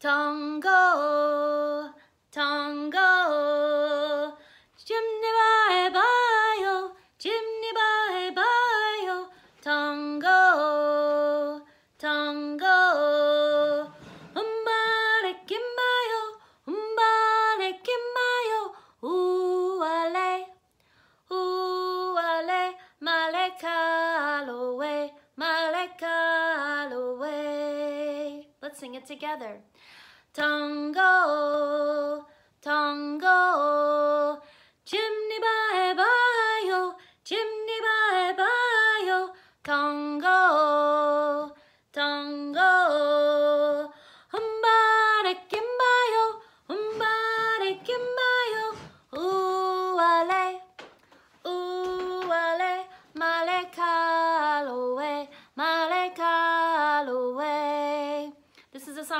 tongo, tongo. Chimney by bye, oh, chimney bye bye, oh, tongo, tongo. Umbare kimbayo, umbare kimbayo, uale, uale, malekalowe, malekalowe. Let's sing it together. Tango, tango,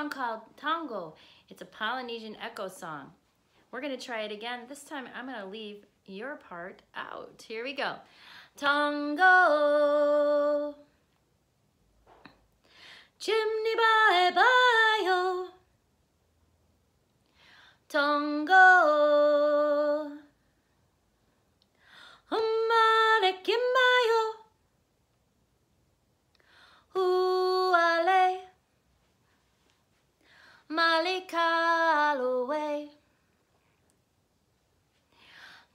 song called Tango. It's a Polynesian echo song. We're gonna try it again. This time I'm gonna leave your part out. Here we go. Tango. Chimney bye bye oh. Tango.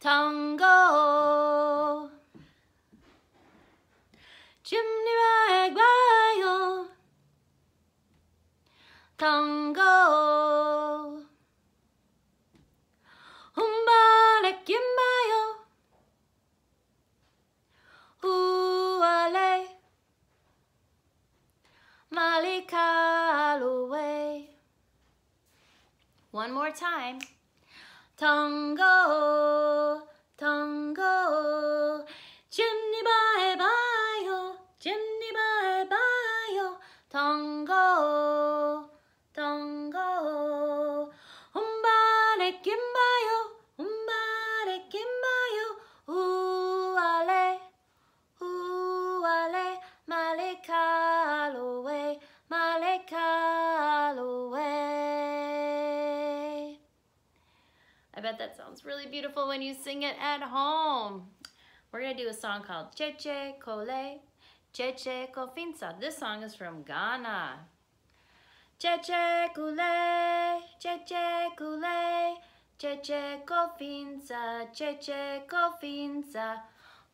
tango. Chimney ragwayo, tango. Humbale kimbayo, uale, malikalowe. One more time. Tango, tango, bet that sounds really beautiful when you sing it at home. We're gonna do a song called Cheche Kole, Cheche Kofinsa. This song is from Ghana. Cheche Kule, Cheche Kule, Cheche Kofinsa, Cheche Kofinsa,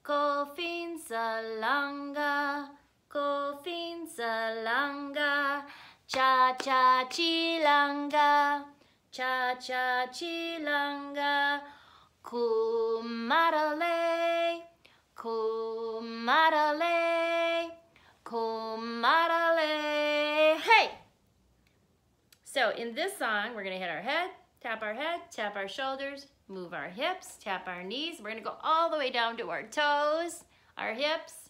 Kofinsa Langa, Kofinsa Langa, Cha Cha Chilanga cha cha chilanga kumarale kumarale kumarale hey so in this song we're gonna hit our head tap our head tap our shoulders move our hips tap our knees we're gonna go all the way down to our toes our hips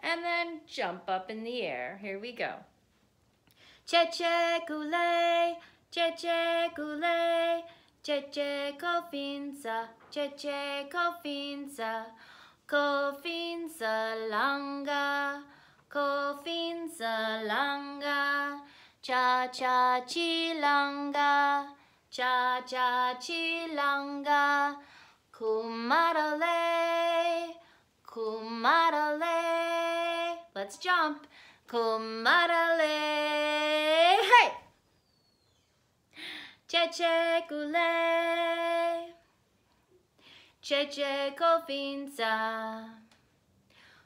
and then jump up in the air here we go che che kool Cece gulei, cece cofință, cece cofință, cofință langa, cofință langa, cea cea cilanga, cea cea cilanga, cumarale, cumarale. Let's jump. Kumarale. Hey! Cece cu lei, cece cofința,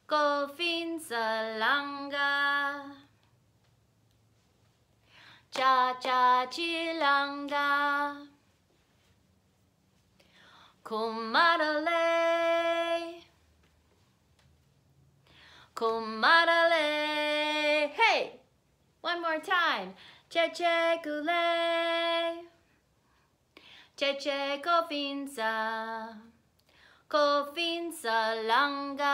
cofință langa. Cha cha chilanga, comarale, comarale. Hey, one more time. Cececule, Cece cofința, cofința langa,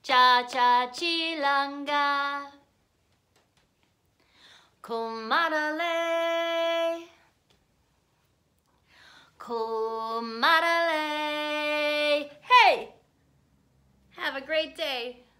cha cha chilanga, comarele, comarele. Hey! Have a great day.